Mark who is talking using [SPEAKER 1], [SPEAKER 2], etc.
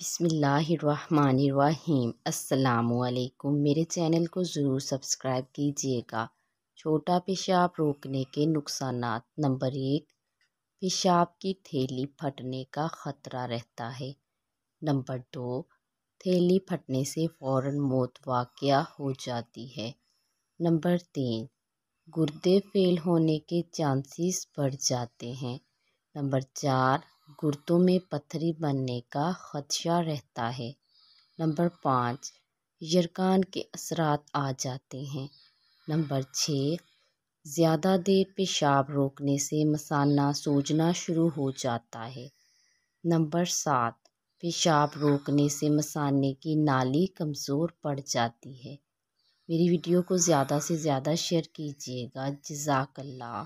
[SPEAKER 1] बिसमीम् अल्लाम मेरे चैनल को ज़रूर सब्सक्राइब कीजिएगा छोटा पेशाब रोकने के नुकसान नंबर एक पेशाब की थैली फटने का ख़तरा रहता है नंबर दो थैली फटने से फ़ौर मौत वाक़ हो जाती है नंबर तीन गुर्दे फेल होने के चांसेस बढ़ जाते हैं नंबर चार गुर्दों में पत्थरी बनने का ख़दशा रहता है नंबर पाँच यरकान के असरात आ जाते हैं नंबर छः ज़्यादा देर पेशाब रोकने से मसाना सूजना शुरू हो जाता है नंबर सात पेशाब रोकने से मसाने की नाली कमज़ोर पड़ जाती है मेरी वीडियो को ज़्यादा से ज़्यादा शेयर कीजिएगा जजाकल्ला